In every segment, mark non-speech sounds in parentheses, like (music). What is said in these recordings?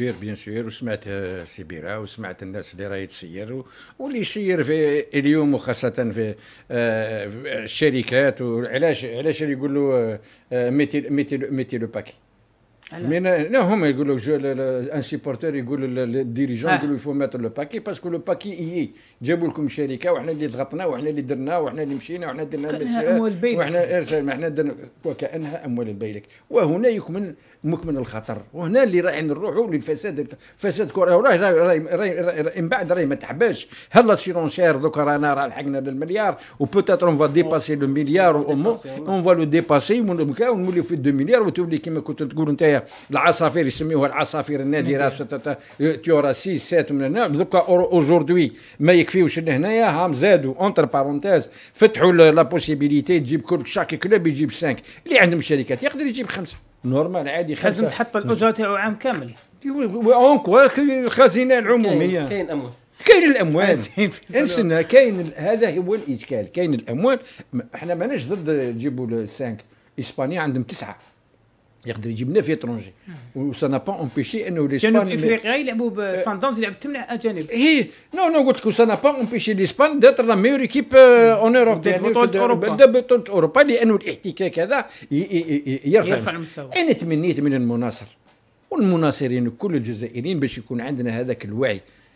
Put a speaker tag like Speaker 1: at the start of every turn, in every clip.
Speaker 1: سير بيان سور وسمعت سيبيرا وسمعت الناس اللي راهي تسير واللي يسير في اليوم وخاصه في آه، الشركات وعلاش علاش يقولوا ميتي آه، ميتي ميتي لو باكي لا هما يقولوا جو ان سيبورتور يقول للديريجون يقولوا يفو ماتر لو باكي باسكو لو باكي اي جابوا لكم شركه وحنا اللي ضغطنا وحنا اللي درنا وحنا اللي مشينا وحنا درنا وحنا ارسال احنا درنا وكانها اموال البيلك وهنا يكمن مكمن الخطر وهنا اللي رايحين نروحوا للفساد فساد كره راه من بعد راهي ما تحباش هلا شير دوكا رانا راه لحقنا للمليار وبوتيتر اون فوا ديباسي لو مليار اون فوا لو ديباسي ونوليو في 2 مليار وتولي كما كنت تقول انت العصافير يسميوها العصافير النادره تيورا 6 7 من هنا دوكا اوجوردي ما يكفيوش لهنايا هام زادوا اونتر بارونتيز فتحوا لا بوسيبيليتي تجيب كل شاك كلوب يجيب 5 اللي عندهم شركات يقدر يجيب خمسه نورمال عادي خمسه لازم تحط الاجره تاعو عام كامل اونكو الخزينه العموميه كاين اموال كاين الاموال انسنا كاين (laughs) هذا هو الاشكال كاين الاموال احنا ماناش ضد تجيبوا 5 اسبانيا عندهم تسعه يقدر يجيب لنا نعم. في ترونجي وسنا با امبيشي انه الاسبان جنوب افريقيا يلعبوا بسان دونز euh, يلعب ثمان اجانب اي نو نو قلت لك سانا با امبيشي الاسبان داتر لا ميور ايكيب اون اوروب دات بطوله اوروبا بطوله اوروبا لانه الاحتكاك هذا يرفع, يرفع المستوى انا تمنيت من المناصر والمناصرين كل الجزائريين باش يكون عندنا هذاك الوعي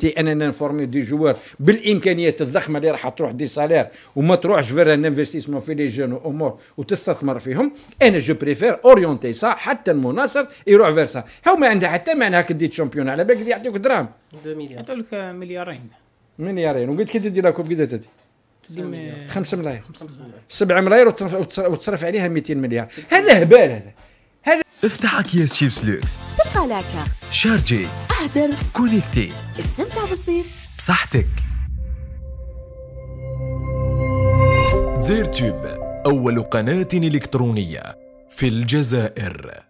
Speaker 1: بوسيبيليتي اننا نفورمي دي جوار بالامكانيات الضخمه اللي راح تروح دي سالير وما تروحش فير ان انفستيسمون في لي جون وامور وتستثمر فيهم انا جو بريفير اورينتي سا حتى المناصر يروح فيرسا هاو هو ما عندها حتى معنى هاك دي تشامبيون على بالك يعطيوك دراهم 2 مليار يعطيوك مليارين مليارين وقلت كي تدي لاكوب كذا تدي 5 ملايير 7 ملايير وتصرف عليها 200 مليار هذا هبال هذا هذا افتح اكياس شيبس لوكس تبقى لاكا شارجي اهدر كونيكتي استمتع بالصيف بصحتك زير تيوب أول قناة إلكترونية في الجزائر